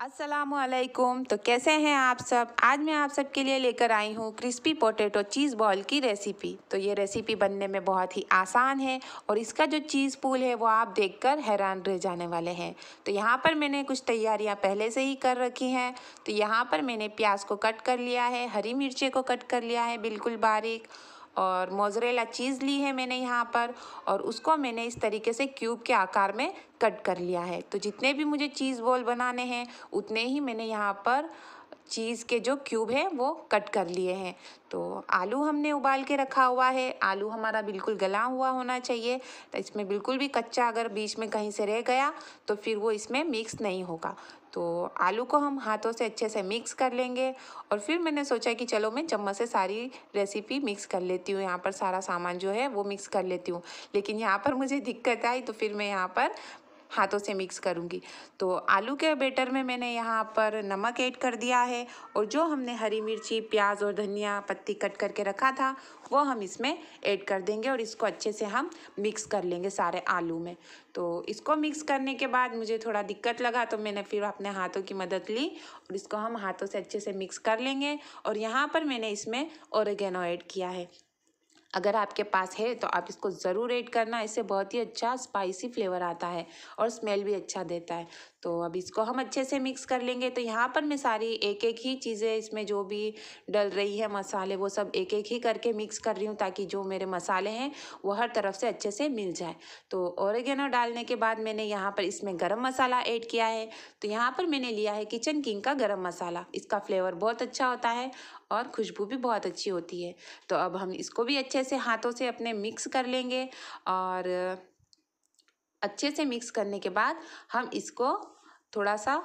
असलकुम तो कैसे हैं आप सब आज मैं आप सबके लिए लेकर आई हूँ क्रिस्पी पोटैटो चीज़ बॉल की रेसिपी तो ये रेसिपी बनने में बहुत ही आसान है और इसका जो चीज़ पूल है वो आप देखकर हैरान रह जाने वाले हैं तो यहाँ पर मैंने कुछ तैयारियाँ पहले से ही कर रखी हैं तो यहाँ पर मैंने प्याज को कट कर लिया है हरी मिर्ची को कट कर लिया है बिल्कुल बारीक और मोजरेला चीज़ ली है मैंने यहाँ पर और उसको मैंने इस तरीके से क्यूब के आकार में कट कर लिया है तो जितने भी मुझे चीज़ बॉल बनाने हैं उतने ही मैंने यहाँ पर चीज़ के जो क्यूब हैं वो कट कर लिए हैं तो आलू हमने उबाल के रखा हुआ है आलू हमारा बिल्कुल गला हुआ होना चाहिए तो इसमें बिल्कुल भी कच्चा अगर बीच में कहीं से रह गया तो फिर वो इसमें मिक्स नहीं होगा तो आलू को हम हाथों से अच्छे से मिक्स कर लेंगे और फिर मैंने सोचा कि चलो मैं चम्मच से सारी रेसिपी मिक्स कर लेती हूँ यहाँ पर सारा सामान जो है वो मिक्स कर लेती हूँ लेकिन यहाँ पर मुझे दिक्कत आई तो फिर मैं यहाँ पर हाथों से मिक्स करूँगी तो आलू के बेटर में मैंने यहाँ पर नमक ऐड कर दिया है और जो हमने हरी मिर्ची प्याज और धनिया पत्ती कट करके रखा था वो हम इसमें ऐड कर देंगे और इसको अच्छे से हम मिक्स कर लेंगे सारे आलू में तो इसको मिक्स करने के बाद मुझे थोड़ा दिक्कत लगा तो मैंने फिर अपने हाथों की मदद ली और इसको हम हाथों से अच्छे से मिक्स कर लेंगे और यहाँ पर मैंने इसमें औरगेनो ऐड किया है अगर आपके पास है तो आप इसको ज़रूर ऐड करना इससे बहुत ही अच्छा स्पाइसी फ्लेवर आता है और स्मेल भी अच्छा देता है तो अब इसको हम अच्छे से मिक्स कर लेंगे तो यहाँ पर मैं सारी एक एक ही चीज़ें इसमें जो भी डल रही है मसाले वो सब एक एक ही करके मिक्स कर रही हूँ ताकि जो मेरे मसाले हैं वो हर तरफ से अच्छे से मिल जाए तो ओरेगेनो डालने के बाद मैंने यहाँ पर इसमें गर्म मसाला ऐड किया है तो यहाँ पर मैंने लिया है किचन किंग का गर्म मसाला इसका फ्लेवर बहुत अच्छा होता है और खुशबू भी बहुत अच्छी होती है तो अब हम इसको भी अच्छे से हाथों से अपने मिक्स कर लेंगे और अच्छे से मिक्स करने के बाद हम इसको थोड़ा सा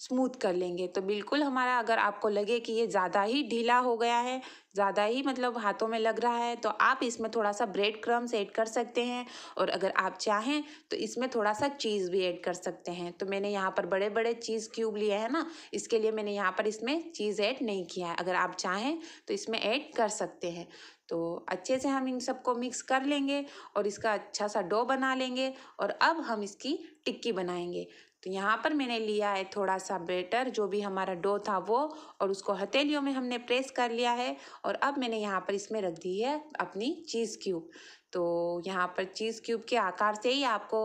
स्मूथ कर लेंगे तो बिल्कुल हमारा अगर आपको लगे कि ये ज़्यादा ही ढीला हो गया है ज़्यादा ही मतलब हाथों में लग रहा है तो आप इसमें थोड़ा सा ब्रेड क्रम्स ऐड कर सकते हैं और अगर आप चाहें तो इसमें थोड़ा सा चीज़ भी ऐड कर सकते हैं तो मैंने यहाँ पर बड़े बड़े चीज़ क्यूब लिए हैं ना इसके लिए मैंने यहाँ पर इसमें चीज़ ऐड नहीं किया है अगर आप चाहें तो इसमें ऐड कर सकते हैं तो अच्छे से हम इन सबको मिक्स कर लेंगे और इसका अच्छा सा डो बना लेंगे और अब हम इसकी टिक्की बनाएंगे तो यहाँ पर मैंने लिया है थोड़ा सा बेटर जो भी हमारा डो था वो और उसको हथेलियों में हमने प्रेस कर लिया है और अब मैंने यहाँ पर इसमें रख दी है अपनी चीज़ क्यूब तो यहाँ पर चीज़ क्यूब के आकार से ही आपको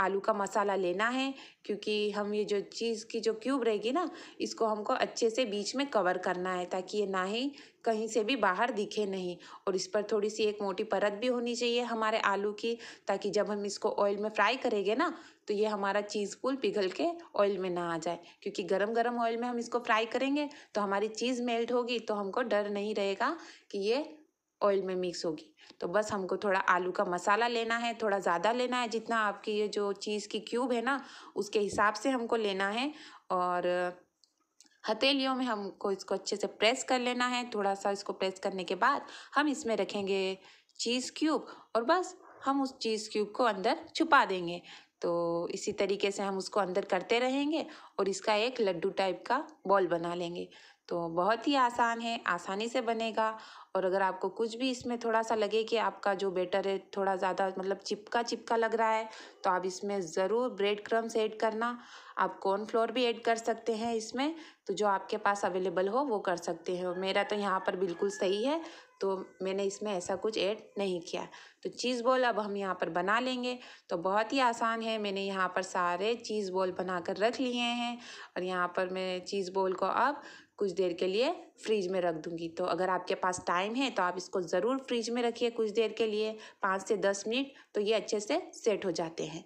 आलू का मसाला लेना है क्योंकि हम ये जो चीज़ की जो क्यूब रहेगी ना इसको हमको अच्छे से बीच में कवर करना है ताकि ये ना ही कहीं से भी बाहर दिखे नहीं और इस पर थोड़ी सी एक मोटी परत भी होनी चाहिए हमारे आलू की ताकि जब हम इसको ऑयल में फ्राई करेंगे ना तो ये हमारा चीज़ फूल पिघल के ऑयल में ना आ जाए क्योंकि गरम गरम ऑयल में हम इसको फ्राई करेंगे तो हमारी चीज़ मेल्ट होगी तो हमको डर नहीं रहेगा कि ये ऑयल में मिक्स होगी तो बस हमको थोड़ा आलू का मसाला लेना है थोड़ा ज़्यादा लेना है जितना आपकी ये जो चीज़ की क्यूब है ना उसके हिसाब से हमको लेना है और हथेलियों में हमको इसको अच्छे से प्रेस कर लेना है थोड़ा सा इसको प्रेस करने के बाद हम इसमें रखेंगे चीज़ क्यूब और बस हम उस चीज़ क्यूब को अंदर छुपा देंगे तो इसी तरीके से हम उसको अंदर करते रहेंगे और इसका एक लड्डू टाइप का बॉल बना लेंगे तो बहुत ही आसान है आसानी से बनेगा और अगर आपको कुछ भी इसमें थोड़ा सा लगे कि आपका जो बेटर है थोड़ा ज़्यादा मतलब चिपका चिपका लग रहा है तो आप इसमें ज़रूर ब्रेड क्रम्स ऐड करना आप कॉर्नफ्लोर भी ऐड कर सकते हैं इसमें तो जो आपके पास अवेलेबल हो वो कर सकते हैं मेरा तो यहाँ पर बिल्कुल सही है तो मैंने इसमें ऐसा कुछ ऐड नहीं किया तो चीज़ बॉल अब हम यहाँ पर बना लेंगे तो बहुत ही आसान है मैंने यहाँ पर सारे चीज़ बॉल बना कर रख लिए हैं और यहाँ पर मैं चीज़ बॉल को अब कुछ देर के लिए फ्रिज में रख दूँगी तो अगर आपके पास टाइम है तो आप इसको ज़रूर फ्रिज में रखिए कुछ देर के लिए पाँच से दस मिनट तो ये अच्छे से सेट हो जाते हैं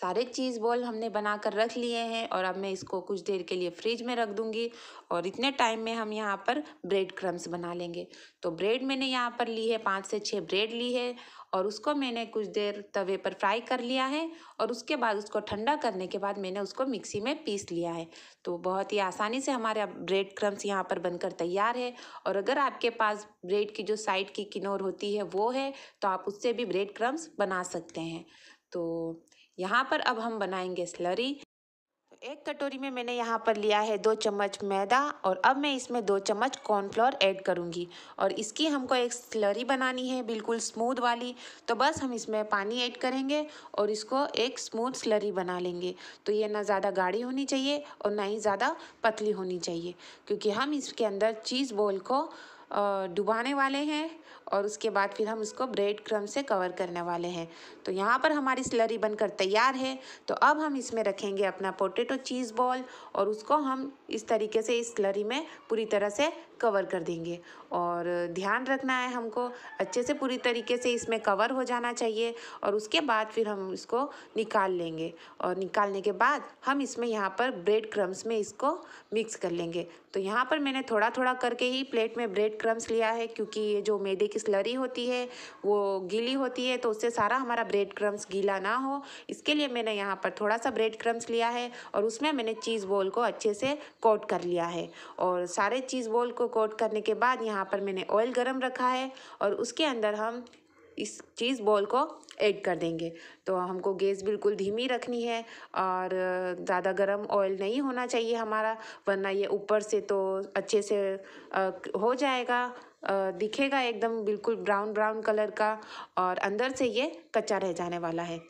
सारे चीज़ बॉल हमने बना कर रख लिए हैं और अब मैं इसको कुछ देर के लिए फ्रिज में रख दूँगी और इतने टाइम में हम यहाँ पर ब्रेड क्रम्स बना लेंगे तो ब्रेड मैंने यहाँ पर ली है पाँच से छः ब्रेड ली है और उसको मैंने कुछ देर तवे पर फ्राई कर लिया है और उसके बाद उसको ठंडा करने के बाद मैंने उसको मिक्सी में पीस लिया है तो बहुत ही आसानी से हमारे ब्रेड क्रम्स यहाँ पर बनकर तैयार है और अगर आपके पास ब्रेड की जो साइड की किनोर होती है वो है तो आप उससे भी ब्रेड क्रम्स बना सकते हैं तो यहाँ पर अब हम बनाएंगे स्लरी तो एक कटोरी में मैंने यहाँ पर लिया है दो चम्मच मैदा और अब मैं इसमें दो चम्मच कॉर्नफ्लोर ऐड करूँगी और इसकी हमको एक स्लरी बनानी है बिल्कुल स्मूथ वाली तो बस हम इसमें पानी ऐड करेंगे और इसको एक स्मूथ स्लरी बना लेंगे तो ये ना ज़्यादा गाढ़ी होनी चाहिए और ना ही ज़्यादा पतली होनी चाहिए क्योंकि हम इसके अंदर चीज़ बॉल को डुबाने वाले हैं और उसके बाद फिर हम इसको ब्रेड क्रम से कवर करने वाले हैं तो यहाँ पर हमारी स्लरी बनकर तैयार है तो अब हम इसमें रखेंगे अपना पोटेटो चीज़ बॉल और उसको हम इस तरीके से इस स्लरी में पूरी तरह से कवर कर देंगे और ध्यान रखना है हमको अच्छे से पूरी तरीके से इसमें कवर हो जाना चाहिए और उसके बाद फिर हम इसको निकाल लेंगे और निकालने के बाद हम इसमें यहाँ पर ब्रेड क्रम्स में इसको मिक्स कर लेंगे तो यहाँ पर मैंने थोड़ा थोड़ा करके ही प्लेट में ब्रेड क्रम्स लिया है क्योंकि ये जो मैदे स्लरी होती है वो गीली होती है तो उससे सारा हमारा ब्रेड क्रम्स गीला ना हो इसके लिए मैंने यहाँ पर थोड़ा सा ब्रेड क्रम्स लिया है और उसमें मैंने चीज़ बॉल को अच्छे से कोट कर लिया है और सारे चीज़ बॉल को कोट करने के बाद यहाँ पर मैंने ऑयल गर्म रखा है और उसके अंदर हम इस चीज़ बॉल को ऐड कर देंगे तो हमको गैस बिल्कुल धीमी रखनी है और ज़्यादा गर्म ऑयल नहीं होना चाहिए हमारा वरना ये ऊपर से तो अच्छे से हो जाएगा दिखेगा एकदम बिल्कुल ब्राउन ब्राउन कलर का और अंदर से ये कच्चा रह जाने वाला है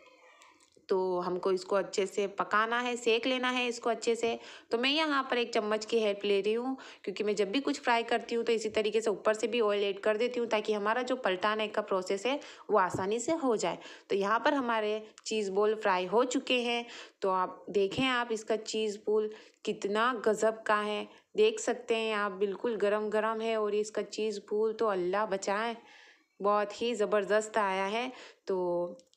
तो हमको इसको अच्छे से पकाना है सेक लेना है इसको अच्छे से तो मैं यहाँ पर एक चम्मच की हेल्प ले रही हूँ क्योंकि मैं जब भी कुछ फ्राई करती हूँ तो इसी तरीके से ऊपर से भी ऑयल ऐड कर देती हूँ ताकि हमारा जो पलटाने का प्रोसेस है वो आसानी से हो जाए तो यहाँ पर हमारे चीज़ बोल फ्राई हो चुके हैं तो आप देखें आप इसका चीज़ बोल कितना गज़ब का है देख सकते हैं आप बिल्कुल गरम गरम है और इसका चीज़ भूल तो अल्लाह बचाएं बहुत ही ज़बरदस्त आया है तो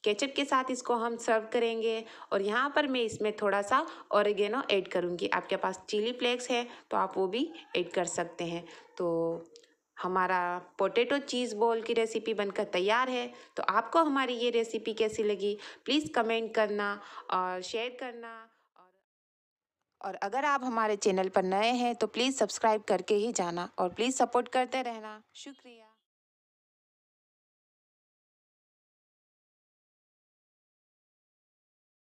केचप के साथ इसको हम सर्व करेंगे और यहाँ पर मैं इसमें थोड़ा सा औरगेनो ऐड करूँगी आपके पास चिली फ्लेक्स है तो आप वो भी ऐड कर सकते हैं तो हमारा पोटैटो चीज़ बॉल की रेसिपी बनकर तैयार है तो आपको हमारी ये रेसिपी कैसी लगी प्लीज़ कमेंट करना और शेयर करना और अगर आप हमारे चैनल पर नए हैं तो प्लीज़ सब्सक्राइब करके ही जाना और प्लीज़ सपोर्ट करते रहना शुक्रिया